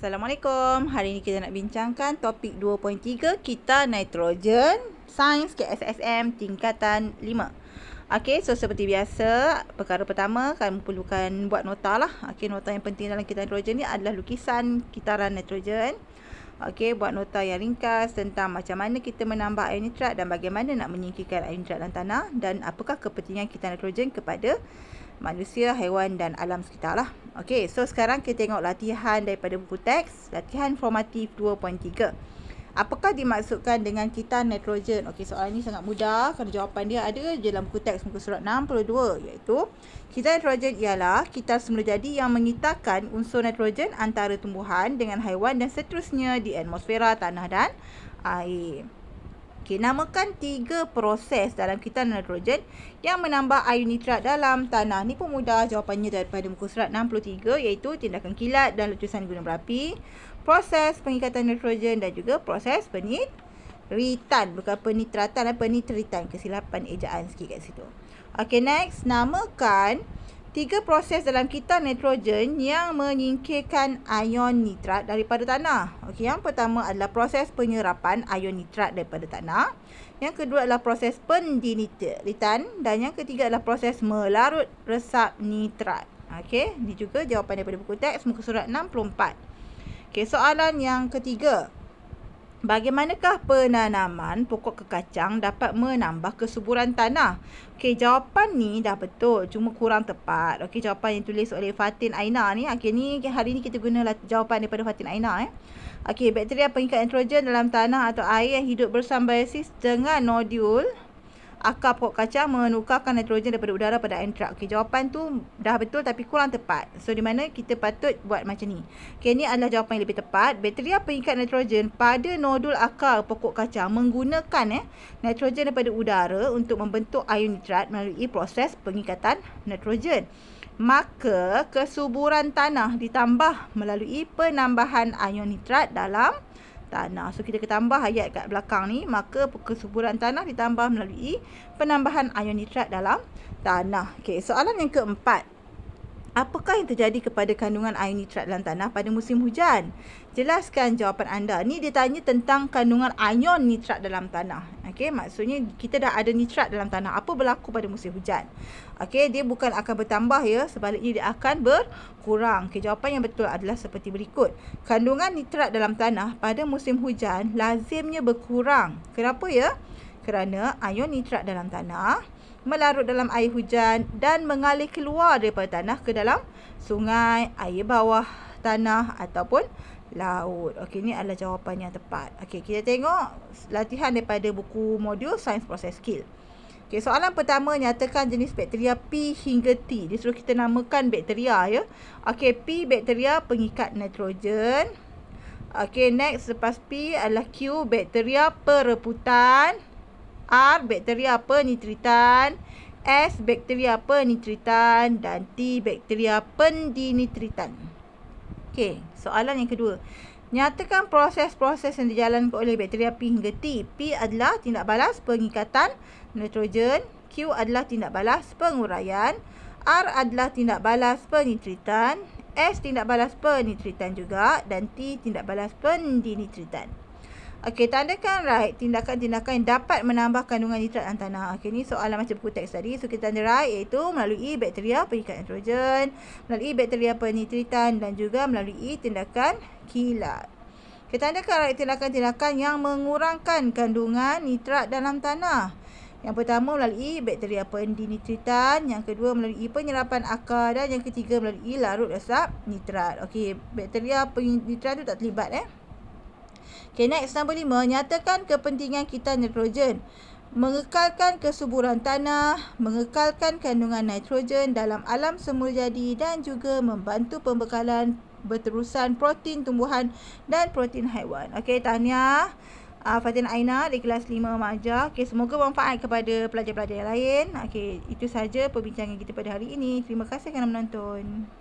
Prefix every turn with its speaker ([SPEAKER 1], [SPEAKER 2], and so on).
[SPEAKER 1] Assalamualaikum. Hari ini kita nak bincangkan topik 2.3 kita nitrogen sains KSSM tingkatan 5. Okey, so seperti biasa, perkara pertama kamu perlukan buat nota lah. Okey, nota yang penting dalam kita nitrogen ni adalah lukisan kitaran nitrogen. Okey, buat nota yang ringkas tentang macam mana kita menambah air nitrat dan bagaimana nak menyingkirkan air nitrat dalam tanah dan apakah kepentingan kita nitrogen kepada manusia, haiwan dan alam sekitar lah. Okey, so sekarang kita tengok latihan daripada buku teks, latihan formatif 2.3. Apakah dimaksudkan dengan kita nitrogen? Okey, soalan ni sangat mudah kerana jawapan dia ada je dalam buku teks muka surat 62 iaitu kita nitrogen ialah kita semula jadi yang mengitarkan unsur nitrogen antara tumbuhan dengan haiwan dan seterusnya di atmosfera tanah dan air. Okey, namakan tiga proses dalam kita nitrogen yang menambah ion nitrat dalam tanah. Ni pun mudah jawapannya daripada muka surat 63 iaitu tindakan kilat dan letusan gunung berapi, proses pengikatan nitrogen dan juga proses penitritan. Bukan penitratan, eh, penitritan. Kesilapan ejaan sikit kat situ. Okey, next. Namakan tiga proses dalam kita nitrogen yang menyingkirkan ion nitrat daripada tanah. Okey, yang pertama adalah proses penyerapan ion nitrat daripada tanah. Yang kedua adalah proses pendinitritan dan yang ketiga adalah proses melarut resap nitrat. Okey, ini juga jawapan daripada buku teks muka surat 64. Okey, soalan yang ketiga. Bagaimanakah penanaman pokok kekacang dapat menambah kesuburan tanah? Okey, jawapan ni dah betul, cuma kurang tepat. Okey, jawapan yang tulis oleh Fatin Aina ni. Okey, ni hari ni kita guna jawapan daripada Fatin Aina eh. Okey, bakteria pengikat nitrogen dalam tanah atau air yang hidup bersambiosis dengan nodule akar pokok kacang menukarkan nitrogen daripada udara pada entrak. Okey, jawapan tu dah betul tapi kurang tepat. So di mana kita patut buat macam ni. Okey, ini adalah jawapan yang lebih tepat. Bakteria pengikat nitrogen pada nodul akar pokok kacang menggunakan eh nitrogen daripada udara untuk membentuk ion nitrat melalui proses pengikatan nitrogen. Maka kesuburan tanah ditambah melalui penambahan ion nitrat dalam tanah. So kita tambah ayat kat belakang ni, maka kesuburan tanah ditambah melalui penambahan ion nitrat dalam tanah. Okey, soalan yang keempat apakah yang terjadi kepada kandungan air nitrat dalam tanah pada musim hujan? Jelaskan jawapan anda. Ni dia tanya tentang kandungan ion nitrat dalam tanah. Okey, maksudnya kita dah ada nitrat dalam tanah. Apa berlaku pada musim hujan? Okey, dia bukan akan bertambah ya, sebaliknya dia akan berkurang. Okey, jawapan yang betul adalah seperti berikut. Kandungan nitrat dalam tanah pada musim hujan lazimnya berkurang. Kenapa ya? Kerana ion nitrat dalam tanah melarut dalam air hujan dan mengalir keluar daripada tanah ke dalam sungai, air bawah tanah ataupun laut. Okey, ini adalah jawapan yang tepat. Okey, kita tengok latihan daripada buku modul Sains Proses Skill. Okey, soalan pertama nyatakan jenis bakteria P hingga T. Dia suruh kita namakan bakteria ya. Okey, P bakteria pengikat nitrogen. Okey, next lepas P adalah Q bakteria pereputan. R bakteria penitritan, S bakteria penitritan dan T bakteria pendinitritan. Okey, soalan yang kedua. Nyatakan proses-proses yang dijalankan oleh bakteria P hingga T. P adalah tindak balas pengikatan nitrogen, Q adalah tindak balas penguraian, R adalah tindak balas penitritan, S tindak balas penitritan juga dan T tindak balas pendinitritan. Okey, tandakan right tindakan-tindakan yang dapat menambah kandungan nitrat dalam tanah. Okey, ni soalan macam buku teks tadi. So, kita tanda right iaitu melalui bakteria pengikat nitrogen, melalui bakteria penitritan dan juga melalui tindakan kilat. Kita tandakan right tindakan-tindakan yang mengurangkan kandungan nitrat dalam tanah. Yang pertama melalui bakteria pendinitritan, yang kedua melalui penyerapan akar dan yang ketiga melalui larut asap nitrat. Okey, bakteria pendinitritan tu tak terlibat eh. Okay, next nombor lima, nyatakan kepentingan kita nitrogen. Mengekalkan kesuburan tanah, mengekalkan kandungan nitrogen dalam alam semula jadi dan juga membantu pembekalan berterusan protein tumbuhan dan protein haiwan. Okey, tahniah. Uh, Fatin Aina di kelas 5 Maja. Okey, semoga bermanfaat kepada pelajar-pelajar yang lain. Okey, itu sahaja perbincangan kita pada hari ini. Terima kasih kerana menonton.